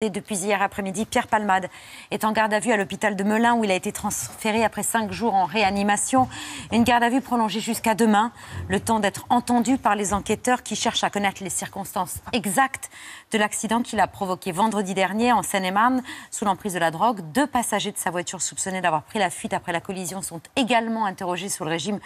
depuis hier après-midi, Pierre Palmade est en garde à vue à l'hôpital de Melun où il a été transféré après cinq jours en réanimation. Une garde à vue prolongée jusqu'à demain, le temps d'être entendu par les enquêteurs qui cherchent à connaître les circonstances exactes de l'accident qu'il a provoqué vendredi dernier en Seine-et-Marne sous l'emprise de la drogue. Deux passagers de sa voiture soupçonnés d'avoir pris la fuite après la collision sont également interrogés sous le régime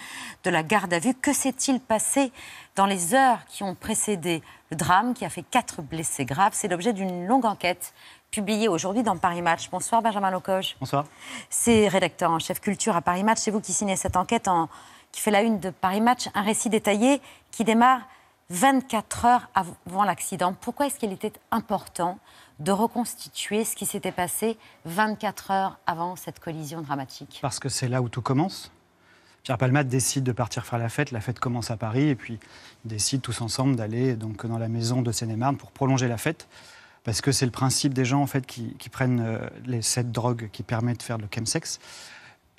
de la garde à vue. Que s'est-il passé dans les heures qui ont précédé le drame qui a fait quatre blessés graves. C'est l'objet d'une longue enquête publiée aujourd'hui dans Paris Match. Bonsoir Benjamin Locoche. Bonsoir. C'est rédacteur en chef culture à Paris Match. C'est vous qui signez cette enquête qui fait la une de Paris Match, un récit détaillé qui démarre 24 heures avant l'accident. Pourquoi est-ce qu'il était important de reconstituer ce qui s'était passé 24 heures avant cette collision dramatique Parce que c'est là où tout commence. Pierre Palmade décide de partir faire la fête. La fête commence à Paris et puis ils décident tous ensemble d'aller donc dans la maison de Seine-et-Marne pour prolonger la fête. Parce que c'est le principe des gens en fait qui, prennent euh, les sept drogues qui permettent de faire le chemsex.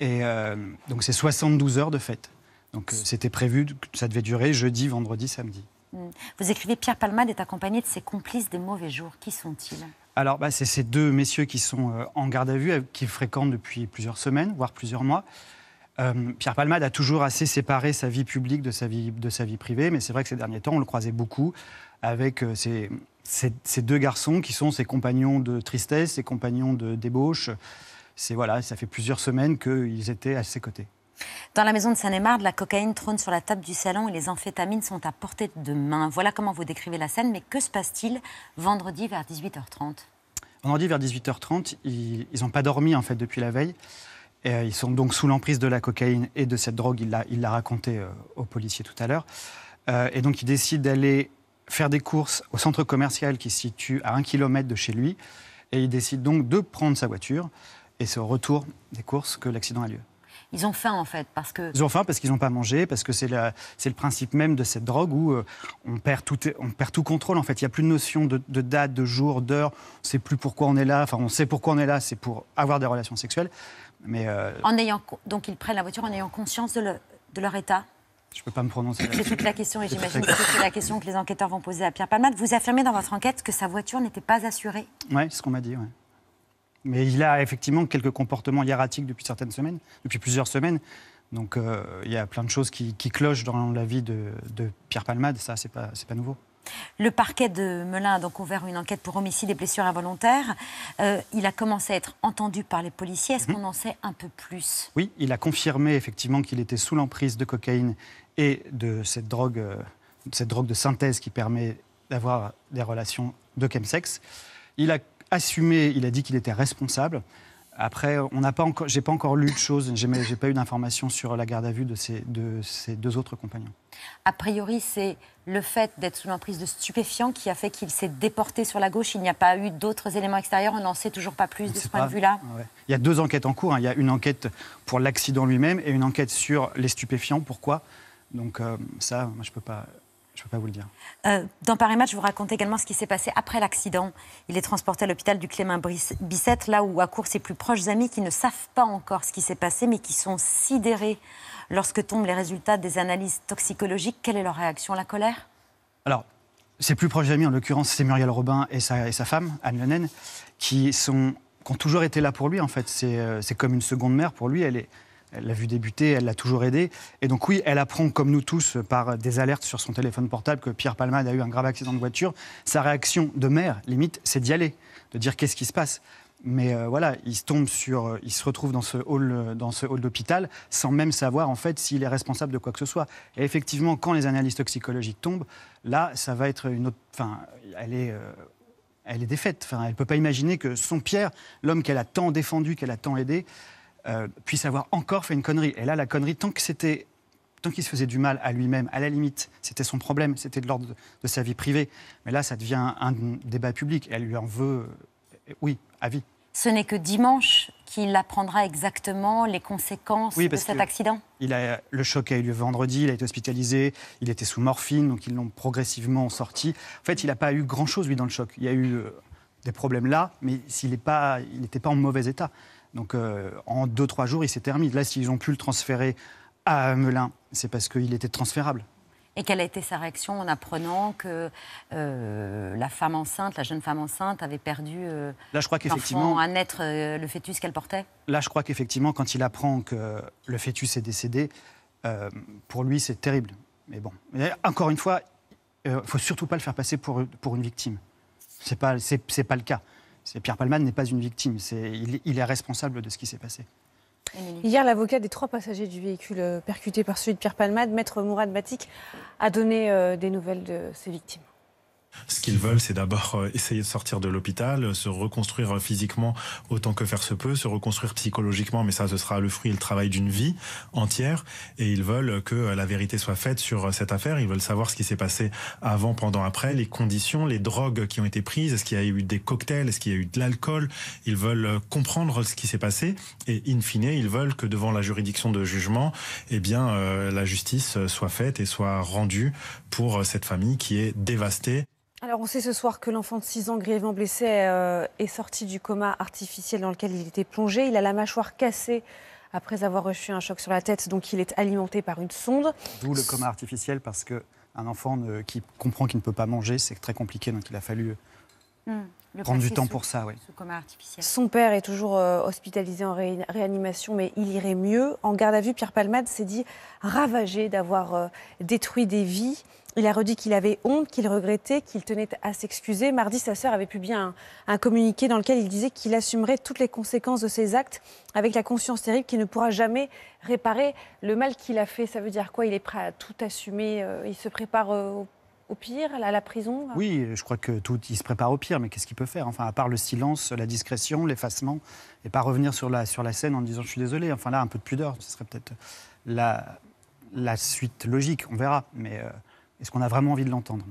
Et euh, donc c'est 72 heures de fête. Donc euh, c'était prévu ça devait durer jeudi, vendredi, samedi. Hmm. Vous écrivez Pierre Palmade est accompagné de ses complices des mauvais jours. Qui sont-ils Alors bah, c'est ces deux messieurs qui sont en garde à vue, qu'ils fréquentent depuis plusieurs semaines, voire plusieurs mois. Euh, Pierre Palmade a toujours assez séparé sa vie publique de sa vie, de sa vie privée, mais c'est vrai que ces derniers temps, on le croisait beaucoup avec ces, euh, deux garçons qui sont ses compagnons de tristesse, ses compagnons de débauche. C'est voilà, ça fait plusieurs semaines qu'ils étaient à ses côtés. Dans la maison de saint emard la cocaïne trône sur la table du salon et les amphétamines sont à portée de main. Voilà comment vous décrivez la scène, mais que se passe-t-il vendredi vers 18h30 Vendredi vers 18h30, ils n'ont pas dormi en fait depuis la veille. Euh, ils sont donc sous l'emprise de la cocaïne et de cette drogue, il l'a raconté euh, aux policiers tout à l'heure. Euh, et donc il décide d'aller faire des courses au centre commercial qui se situe à un kilomètre de chez lui. Et il décide donc de prendre sa voiture. Et c'est au retour des courses que l'accident a lieu. Ils ont faim en fait parce que... Ils ont faim parce qu'ils n'ont pas mangé, parce que c'est le principe même de cette drogue où euh, on, perd tout, on perd tout contrôle en fait. Il n'y a plus de notion de, date, de jour, d'heure. On ne sait plus pourquoi on est là. Enfin, on sait pourquoi on est là, c'est pour avoir des relations sexuelles. Mais euh, en ayant, donc ils prennent la voiture en ayant conscience de, leur état je ne peux pas me prononcer. C'est toute la question et j'imagine que c'est la question que les enquêteurs vont poser à Pierre Palmade. Vous affirmez dans votre enquête que sa voiture n'était pas assurée. Oui, c'est ce qu'on m'a dit. Mais il a effectivement quelques comportements hiératiques depuis certaines semaines, depuis plusieurs semaines. Donc euh, il y a plein de choses qui, clochent dans la vie de, Pierre Palmade, ça c'est pas, pas nouveau. Le parquet de Melun a donc ouvert une enquête pour homicide et blessures involontaires. Euh, il a commencé à être entendu par les policiers. Est-ce mhm. qu'on en sait un peu plus Oui, il a confirmé effectivement qu'il était sous l'emprise de cocaïne et de cette drogue, euh, cette drogue de synthèse qui permet d'avoir des relations de chemsex. Il a assumé, il a dit qu'il était responsable. Après, on n'a pas encore, pas encore lu de choses, j'ai pas eu d'informations sur la garde à vue de ces, deux autres compagnons. A priori, c'est le fait d'être sous l'emprise de stupéfiants qui a fait qu'il s'est déporté sur la gauche. Il n'y a pas eu d'autres éléments extérieurs. On n'en sait toujours pas plus de ce point de vue-là. Il y a deux enquêtes en cours. Hein. Il y a une enquête pour l'accident lui-même et une enquête sur les stupéfiants. Pourquoi Donc euh, ça, moi, je peux pas je ne peux pas vous le dire. Euh, dans Paris Match, je vous raconte également ce qui s'est passé après l'accident. Il est transporté à l'hôpital du Clément Bissette, là où accourent ses plus proches amis qui ne savent pas encore ce qui s'est passé, mais qui sont sidérés lorsque tombent les résultats des analyses toxicologiques. Quelle est leur réaction La colère Alors, ses plus proches amis, en l'occurrence, c'est Muriel Robin et sa, et sa femme, Anne Lenen, qui, sont, qui ont toujours été là pour lui, en fait. C'est euh, comme une seconde mère pour lui. Elle est, elle l'a vu débuter, elle l'a toujours aidé. Et donc oui, elle apprend, comme nous tous, par des alertes sur son téléphone portable, que Pierre Palmade a eu un grave accident de voiture. Sa réaction de mère, limite, c'est d'y aller, de dire qu'est-ce qui se passe. Mais euh, voilà, il se tombe sur, euh, il se retrouve dans ce hall, euh, dans ce hall d'hôpital, sans même savoir en fait s'il est responsable de quoi que ce soit. Et effectivement, quand les analystes toxicologiques tombent, là, ça va être une autre, enfin, elle est, elle est défaite. Enfin, elle peut pas imaginer que son Pierre, l'homme qu'elle a tant défendu, qu'elle a tant aidé, euh, puisse avoir encore fait une connerie. Et là, la connerie, tant qu'il se faisait du mal à lui-même, à la limite, c'était son problème, c'était de l'ordre de, sa vie privée. Mais là, ça devient un, débat public. Elle lui en veut, euh, oui, à vie. Ce n'est que dimanche qu'il apprendra exactement les conséquences de cet accident. Il a, le choc a eu lieu vendredi, il a été hospitalisé, il était sous morphine, donc ils l'ont progressivement sorti. En fait, il n'a pas eu grand-chose, lui, dans le choc. Il y a eu euh, des problèmes là, mais il n'était pas en mauvais état. Donc euh, en deux, trois jours, il s'est terminé. Là, s'ils ont pu le transférer à Melun, c'est parce qu'il était transférable. Et quelle a été sa réaction en apprenant que euh, la femme enceinte, la jeune femme enceinte, avait perdu euh, là, je crois qu'effectivement à naître, le fœtus qu'elle portait Là, je crois qu'effectivement, quand il apprend que le fœtus est décédé, pour lui, c'est terrible. Mais bon, encore une fois, il ne faut surtout pas le faire passer pour, une victime. Ce n'est pas le cas. Pierre Palmade n'est pas une victime, il, est responsable de ce qui s'est passé. Hier, l'avocat des trois passagers du véhicule euh, percuté par celui de Pierre Palmade, maître Mourad Batik, a donné euh, des nouvelles de ses victimes. Ce qu'ils veulent, c'est d'abord euh, essayer de sortir de l'hôpital, euh, se reconstruire euh, physiquement autant que faire se peut, se reconstruire psychologiquement, mais ça, ce sera le fruit et le travail d'une vie entière. Et ils veulent que la vérité soit faite sur cette affaire. Ils veulent savoir ce qui s'est passé avant, pendant, après, les conditions, les drogues qui ont été prises, est-ce qu'il y a eu des cocktails, est-ce qu'il y a eu de l'alcool. Ils veulent comprendre ce qui s'est passé. Et in fine, ils veulent que devant la juridiction de jugement, eh bien, la justice soit faite et soit rendue pour cette famille qui est dévastée. Alors on sait ce soir que l'enfant de 6 ans grièvement blessé euh, est sorti du coma artificiel dans lequel il était plongé. Il a la mâchoire cassée après avoir reçu un choc sur la tête, donc il est alimenté par une sonde. D'où le coma artificiel parce que enfant euh, qui comprend qu'il ne peut pas manger, c'est très compliqué, donc il a fallu euh, hmm prendre du temps pour ça, oui. Son père est toujours euh, hospitalisé en réanimation, mais il irait mieux. En garde à vue, Pierre Palmade s'est dit ravagé d'avoir euh, détruit des vies. Il a redit qu'il avait honte, qu'il regrettait, qu'il tenait à s'excuser. Mardi, sa sœur avait publié un, communiqué dans lequel il disait qu'il assumerait toutes les conséquences de ses actes avec la conscience terrible qu'il ne pourra jamais réparer le mal qu'il a fait. Ça veut dire quoi Il est prêt à tout assumer. Euh, il se prépare au au pire, à la, prison euh Oui, je crois que tout, il se prépare au pire, mais qu'est-ce qu'il peut faire Enfin, à part le silence, la discrétion, l'effacement, et pas revenir sur la, sur la scène en disant je suis désolé. Enfin, là, un peu de pudeur, ce serait peut-être la, la suite logique, on verra. Mais euh, est-ce qu'on a vraiment envie de l'entendre